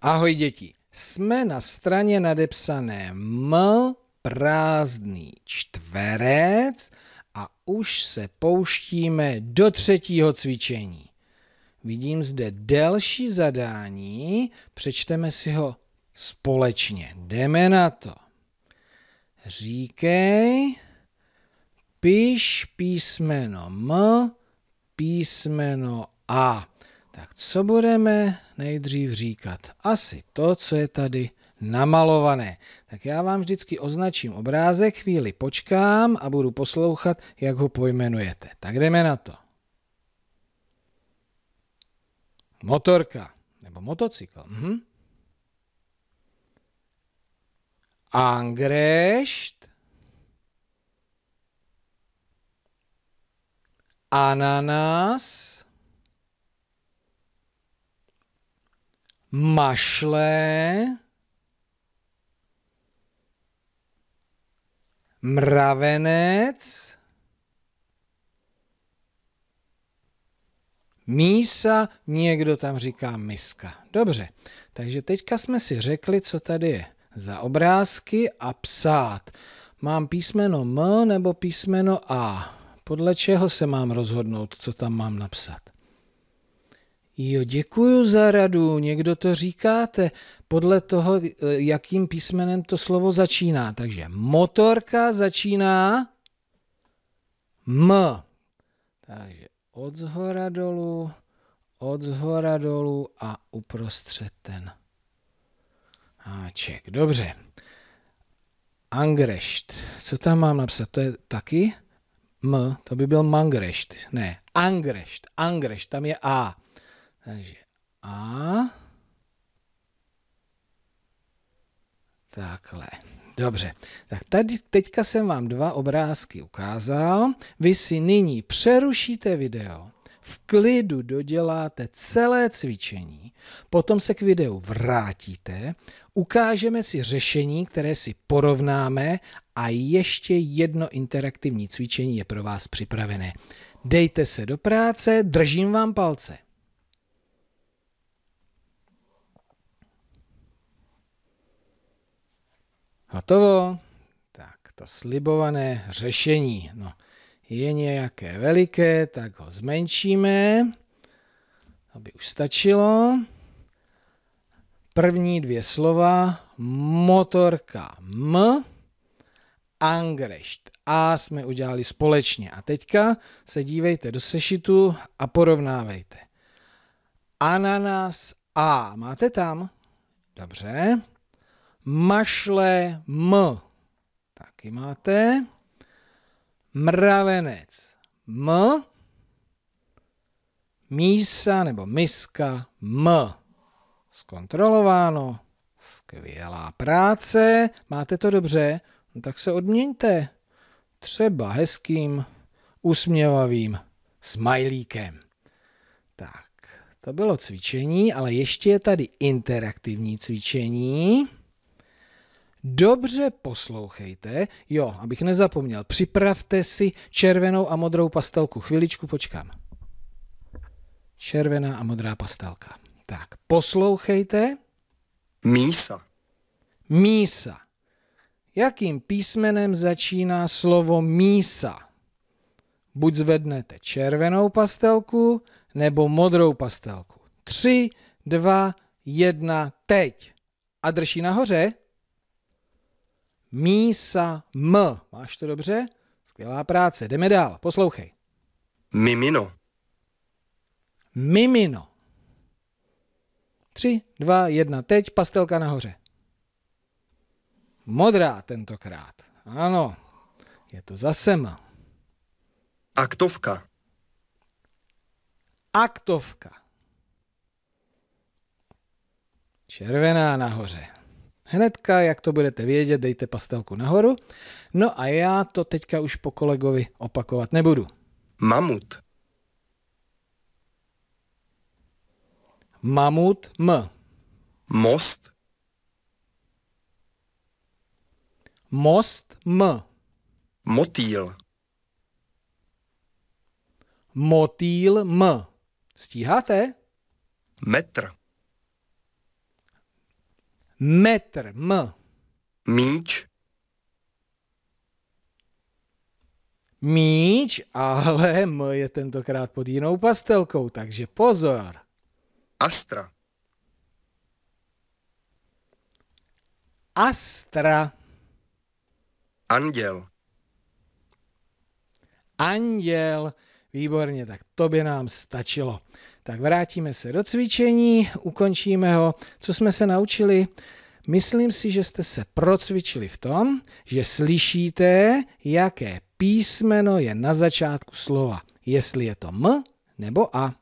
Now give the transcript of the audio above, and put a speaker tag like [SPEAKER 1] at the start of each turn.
[SPEAKER 1] Ahoj děti, jsme na straně nadepsané M prázdný čtverec a už se pouštíme do třetího cvičení. Vidím zde delší zadání, přečteme si ho společně. Jdeme na to. Říkej, piš písmeno M, písmeno A. Tak co budeme nejdřív říkat? Asi to, co je tady namalované. Tak já vám vždycky označím obrázek, chvíli počkám a budu poslouchat, jak ho pojmenujete. Tak jdeme na to. Motorka nebo motocykl. Mhm. Angrešt. Ananas. mašle, mravenec, mísa, někdo tam říká miska. Dobře, takže teďka jsme si řekli, co tady je za obrázky a psát. Mám písmeno M nebo písmeno A. Podle čeho se mám rozhodnout, co tam mám napsat? Jo, děkuju za radu, někdo to říkáte, podle toho, eh, jakým písmenem to slovo začíná. Takže motorka začíná M. Takže od zhora dolů, od zhora dolů a uprostřed ten háček. Dobře. Angrešt. Co tam mám napsat? To je taky M, to by byl mangrešt. Ne, angrešt, angrešt, tam je A. Takže A. Takhle. Dobře, tak tady teďka jsem vám dva obrázky ukázal. Vy si nyní přerušíte video, v klidu doděláte celé cvičení, potom se k videu vrátíte, ukážeme si řešení, které si porovnáme a ještě jedno interaktivní cvičení je pro vás připravené. Dejte se do práce, držím vám palce. Hotovo? Tak to slibované řešení. No, je nějaké veliké, tak ho zmenšíme. Aby už stačilo. První dvě slova. Motorka M. Angrešt. A jsme udělali společně. A teďka se dívejte do sešitu a porovnávejte. Ananas A. Máte tam? Dobře mašle m. Taky máte. Mravenec m. Mísa nebo miska m. Zkontrolováno. Skvělá práce. Máte to dobře? No tak se odměňte. Třeba hezkým, usměvavým smajlíkem. Tak, to bylo cvičení, ale ještě je tady interaktivní cvičení. Dobře poslouchejte, jo, abych nezapomněl, připravte si červenou a modrou pastelku. Chviličku počkám. Červená a modrá pastelka. Tak, poslouchejte. Mísa. Mísa. Jakým písmenem začíná slovo mísa? Buď zvednete červenou pastelku nebo modrou pastelku. Tři, dva, jedna, teď. A drží nahoře. Mísa M. Máš to dobře? Skvělá práce. Jdeme dál. Poslouchej. Mimino. Mimino. Tři, dva, jedna. Teď pastelka nahoře. Modrá tentokrát. Ano. Je to zase M. Aktovka. Aktovka. Červená nahoře. Hnedka, jak to budete vědět, dejte pastelku nahoru. No a já to teďka už po kolegovi opakovat nebudu. Mamut. Mamut M. Most. Most M. Motýl. Motýl M. Stíháte? Metr. Metr, M. Míč. Míč, ale M je tentokrát pod jinou pastelkou, takže pozor. Astra. Astra. Anděl. Anděl. Výborně, tak to by nám stačilo. Tak vrátíme se do cvičení, ukončíme ho. Co jsme se naučili? Myslím si, že jste se procvičili v tom, že slyšíte, jaké písmeno je na začátku slova. Jestli je to M nebo A.